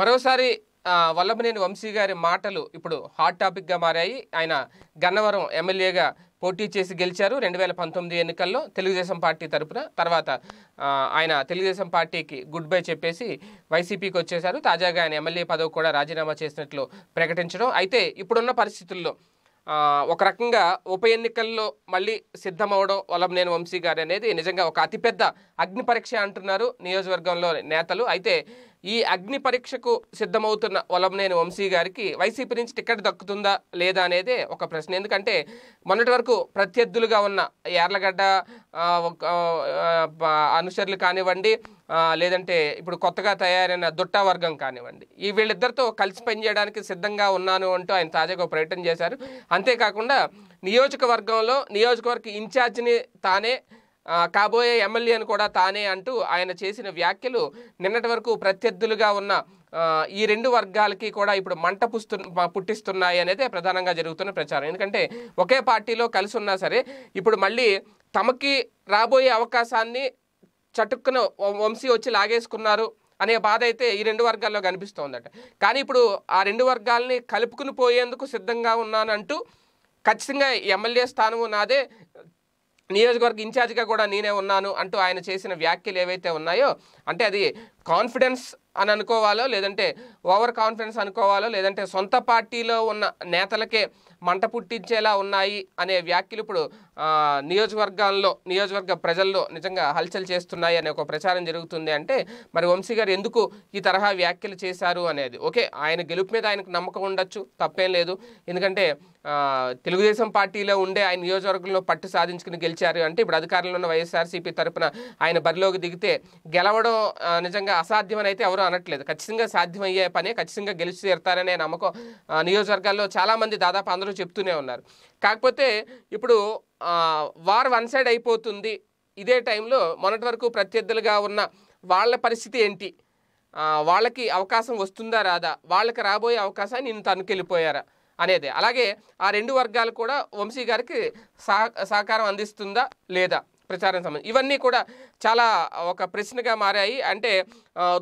మరోసారి వల్లభనేని వంశీ గారి మాటలు ఇప్పుడు హాట్ టాపిక్గా మారాయి ఆయన గన్నవరం ఎమ్మెల్యేగా పోటీ చేసి గెలిచారు రెండు వేల పంతొమ్మిది ఎన్నికల్లో తెలుగుదేశం పార్టీ తరపున తర్వాత ఆయన తెలుగుదేశం పార్టీకి గుడ్ బై చెప్పేసి వైసీపీకి వచ్చేశారు తాజాగా ఆయన ఎమ్మెల్యే పదవి కూడా రాజీనామా చేసినట్లు ప్రకటించడం అయితే ఇప్పుడున్న పరిస్థితుల్లో ఒక రకంగా ఉప ఎన్నికల్లో మళ్ళీ సిద్ధమవడం వల్లభనేని వంశీ గారు అనేది నిజంగా ఒక అతిపెద్ద అగ్ని పరీక్ష అంటున్నారు నియోజకవర్గంలో నేతలు అయితే ఈ అగ్ని పరీక్షకు సిద్ధమవుతున్న వలంనేని వంశీ గారికి వైసీపీ నుంచి టికెట్ దక్కుతుందా లేదా అనేది ఒక ప్రశ్న ఎందుకంటే మొన్నటి వరకు ప్రత్యర్థులుగా ఉన్న యార్లగడ్డ అనుచరులు కానివ్వండి లేదంటే ఇప్పుడు కొత్తగా తయారైన దుట్టా వర్గం కానివ్వండి ఈ వీళ్ళిద్దరితో కలిసి పనిచేయడానికి సిద్ధంగా ఉన్నాను అంటూ ఆయన తాజాగా ప్రయత్నం చేశారు అంతేకాకుండా నియోజకవర్గంలో నియోజకవర్గ ఇన్ఛార్జిని తానే కాబోయే ఎమ్మెల్యే అని కూడా తానే అంటూ ఆయన చేసిన వ్యాఖ్యలు నిన్నటి వరకు ప్రత్యర్థులుగా ఉన్న ఈ రెండు వర్గాలకి కూడా ఇప్పుడు మంట పుస్తు పుట్టిస్తున్నాయి అనేది ప్రధానంగా జరుగుతున్న ప్రచారం ఎందుకంటే ఒకే పార్టీలో కలిసి ఉన్నా సరే ఇప్పుడు మళ్ళీ తమకి రాబోయే అవకాశాన్ని చటుక్కున వంశీ వచ్చి లాగేసుకున్నారు అనే బాధ అయితే ఈ రెండు వర్గాల్లో కనిపిస్తోందట కానీ ఇప్పుడు ఆ రెండు వర్గాల్ని కలుపుకుని పోయేందుకు సిద్ధంగా ఉన్నానంటూ ఖచ్చితంగా ఎమ్మెల్యే స్థానము నాదే నియోజకవర్గ ఇన్ఛార్జ్గా కూడా నేనే ఉన్నాను అంటూ ఆయన చేసిన వ్యాఖ్యలు ఏవైతే ఉన్నాయో అంటే అది కాన్ఫిడెన్స్ అని అనుకోవాలో లేదంటే ఓవర్ కాన్ఫిడెన్స్ అనుకోవాలో లేదంటే సొంత పార్టీలో ఉన్న నేతలకే మంట పుట్టించేలా ఉన్నాయి అనే వ్యాఖ్యలు ఇప్పుడు నియోజకవర్గాల్లో నియోజకవర్గ ప్రజల్లో నిజంగా హల్చల్ చేస్తున్నాయి అనే ఒక ప్రచారం జరుగుతుంది అంటే మరి వంశీ గారు ఎందుకు ఈ తరహా వ్యాఖ్యలు చేశారు అనేది ఓకే ఆయన గెలుపు మీద ఆయనకు నమ్మకం ఉండొచ్చు తప్పేం లేదు ఎందుకంటే తెలుగుదేశం పార్టీలో ఉండే ఆయన నియోజకవర్గంలో పట్టు సాధించుకుని గెలిచారు అంటే ఇప్పుడు అధికారంలో ఉన్న వైఎస్ఆర్సీపీ తరఫున ఆయన బరిలోకి దిగితే గెలవడం నిజంగా ఖచ్చితంగా అసాధ్యమని అయితే ఎవరూ అనట్లేదు ఖచ్చితంగా సాధ్యమయ్యే పని ఖచ్చితంగా గెలిచి తీరుతారనే నమ్మకం నియోజకవర్గాల్లో చాలామంది దాదాపు అందరూ చెప్తూనే ఉన్నారు కాకపోతే ఇప్పుడు వార్ వన్ సైడ్ అయిపోతుంది ఇదే టైంలో మొన్నటి వరకు ప్రత్యర్థులుగా ఉన్న వాళ్ళ పరిస్థితి ఏంటి వాళ్ళకి అవకాశం వస్తుందా రాదా వాళ్ళకి రాబోయే అవకాశాన్ని నేను తనుకెళ్ళిపోయారా అనేది అలాగే ఆ రెండు వర్గాలు కూడా వంశీ గారికి సహకారం అందిస్తుందా లేదా ప్రచారం సంబంధించి ఇవన్నీ కూడా చాలా ఒక ప్రశ్నగా మారాయి అంటే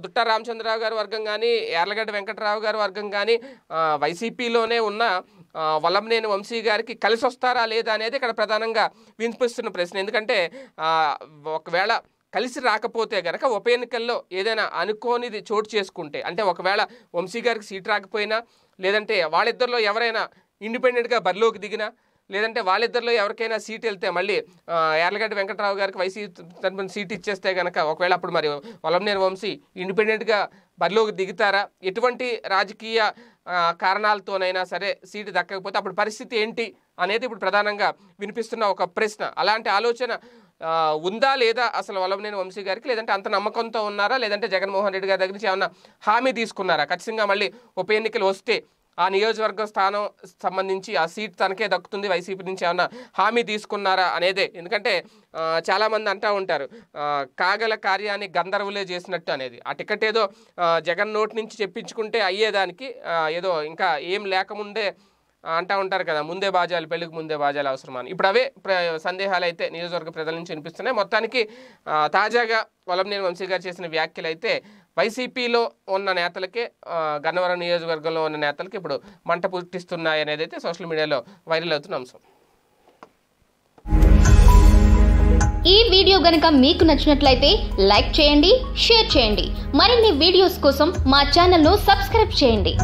దుట్ట రామచంద్రరావు గారి వర్గం కానీ ఎర్లగడ్డ వెంకటరావు గారి వర్గం కానీ వైసీపీలోనే ఉన్న వలంనేని వంశీ గారికి కలిసి వస్తారా లేదా అనేది ఇక్కడ ప్రధానంగా వినిపిస్తున్న ప్రశ్న ఎందుకంటే ఒకవేళ కలిసి రాకపోతే గనక ఉప ఎన్నికల్లో ఏదైనా అనుకోనిది చోటు చేసుకుంటే అంటే ఒకవేళ వంశీ గారికి సీట్ రాకపోయినా లేదంటే వాళ్ళిద్దరిలో ఎవరైనా ఇండిపెండెంట్గా బరిలోకి దిగినా లేదంటే వాళ్ళిద్దరిలో ఎవరికైనా సీట్ వెళ్తే మళ్ళీ ఎర్లగడ్డ వెంకటరావు గారికి వైసీ తరపున సీట్ ఇచ్చేస్తే కనుక ఒకవేళ అప్పుడు మరి వలంనేర్ వంశీ ఇండిపెండెంట్గా బరిలోకి దిగుతారా ఎటువంటి రాజకీయ కారణాలతోనైనా సరే సీటు దక్కకపోతే అప్పుడు పరిస్థితి ఏంటి అనేది ఇప్పుడు ప్రధానంగా వినిపిస్తున్న ఒక ప్రశ్న అలాంటి ఆలోచన ఉందా లేదా అసలు వల్లభనేని వంశీ గారికి లేదంటే అంత నమ్మకంతో ఉన్నారా లేదంటే జగన్మోహన్ రెడ్డి గారి దగ్గర నుంచి ఏమన్నా హామీ తీసుకున్నారా ఖచ్చితంగా మళ్ళీ ఉప ఎన్నికలు వస్తే ఆ నియోజకవర్గం స్థానం సంబంధించి ఆ సీట్ తనకే దక్కుతుంది వైసీపీ నుంచి ఏమన్నా హామీ తీసుకున్నారా అనేదే ఎందుకంటే చాలామంది అంటూ ఉంటారు కాగల కార్యాన్ని గంధర్వులే చేసినట్టు అనేది ఆ టికెట్ ఏదో జగన్ నోటి నుంచి చెప్పించుకుంటే అయ్యేదానికి ఏదో ఇంకా ఏం లేకముందే అంటూ ఉంటారు కదా ముందే బాజాలు పెళ్లికి ముందే బాజాలు అవసరమని ఇప్పుడు అవే సందేహాలు అయితే నియోజకవర్గ ప్రజల నుంచి వినిపిస్తున్నాయి మొత్తానికి తాజాగా వలంనేని వంశీ గారు చేసిన వ్యాఖ్యలు అయితే వైసీపీలో ఉన్న నేతలకే గన్నవరం నియోజకవర్గంలో ఉన్న నేతలకి ఇప్పుడు మంట పుట్టిస్తున్నాయి అనేది అయితే సోషల్ మీడియాలో వైరల్ అవుతున్న అంశం ఈ వీడియో గనక మీకు నచ్చినట్లయితే లైక్ చేయండి షేర్ చేయండి మరిన్ని వీడియోస్ కోసం మా ఛానల్ను సబ్స్క్రైబ్ చేయండి